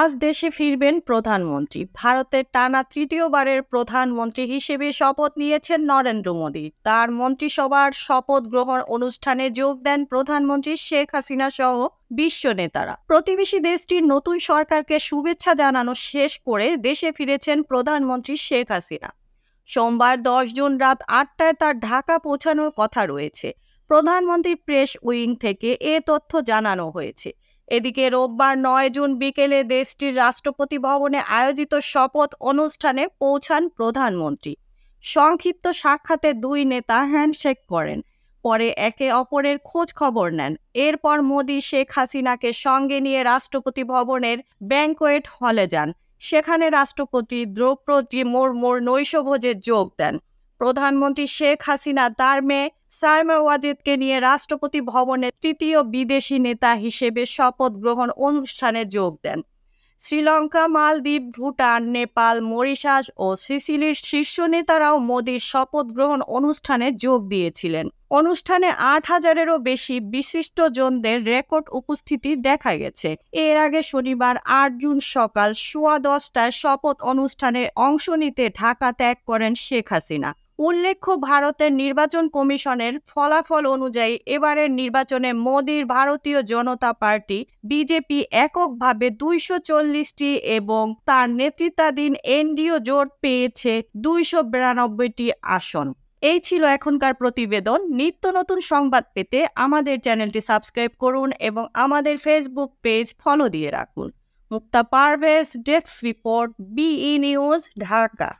আজ দেশে ফিরবেন প্রধানমন্ত্রী ভারতের টানা তৃতীয়বারের প্রধানমন্ত্রী হিসেবে শপথ নিয়েছেন নরেন্দ্র মোদী তার মন্ত্রিসভার শপথ গ্রহণ অনুষ্ঠানে যোগ দেন প্রধানমন্ত্রী শেখ হাসিনা সহ বিশ্ব নেতারা প্রতিবেশী দেশটির নতুন সরকারকে শুভেচ্ছা জানানো শেষ করে দেশে ফিরেছেন প্রধানমন্ত্রী শেখ হাসিনা সোমবার দশ জুন রাত আটটায় তার ঢাকা পৌঁছানোর কথা রয়েছে প্রধানমন্ত্রী প্রেস উইং থেকে এ তথ্য জানানো হয়েছে এদিকে রোববার নয় জুন বিকেলে দেশটির রাষ্ট্রপতি ভবনে আয়োজিত শপথ অনুষ্ঠানে পৌঁছান প্রধানমন্ত্রী সংক্ষিপ্ত সাক্ষাতে দুই নেতা হ্যান্ডশেক করেন পরে একে অপরের খোঁজ খবর নেন এরপর মোদি শেখ হাসিনাকে সঙ্গে নিয়ে রাষ্ট্রপতি ভবনের ব্যাংকোয়েট হলে যান সেখানে রাষ্ট্রপতি দ্রৌপদী মোর নৈশভোজে যোগ দেন প্রধানমন্ত্রী শেখ হাসিনা তার মেয়ে সাইমা ওয়াজিদকে নিয়ে রাষ্ট্রপতি ভবনে তৃতীয় বিদেশি নেতা হিসেবে শপথ গ্রহণ অনুষ্ঠানে যোগ দেন শ্রীলঙ্কা মালদ্বীপ ভুটান নেপাল মরিশাস ও সিসিলির শীর্ষ নেতারাও মোদীর শপথ গ্রহণ অনুষ্ঠানে যোগ দিয়েছিলেন অনুষ্ঠানে আট হাজারেরও বেশি বিশিষ্ট জনদের রেকর্ড উপস্থিতি দেখা গেছে এর আগে শনিবার আট জুন সকাল সোয়া দশটায় শপথ অনুষ্ঠানে অংশ নিতে ঢাকা ত্যাগ করেন শেখ হাসিনা উল্লেখ্য ভারতের নির্বাচন কমিশনের ফলাফল অনুযায়ী এবারের নির্বাচনে মোদির ভারতীয় জনতা পার্টি বিজেপি এককভাবে দুইশো চল্লিশটি এবং তার নেতৃত্বাধীন এনডিও জোট পেয়েছে দুইশো বিরানব্বইটি আসন এই ছিল এখনকার প্রতিবেদন নিত্য নতুন সংবাদ পেতে আমাদের চ্যানেলটি সাবস্ক্রাইব করুন এবং আমাদের ফেসবুক পেজ ফলো দিয়ে রাখুন মুক্তা পারভেজ ডেস্ক রিপোর্ট বিই নিউজ ঢাকা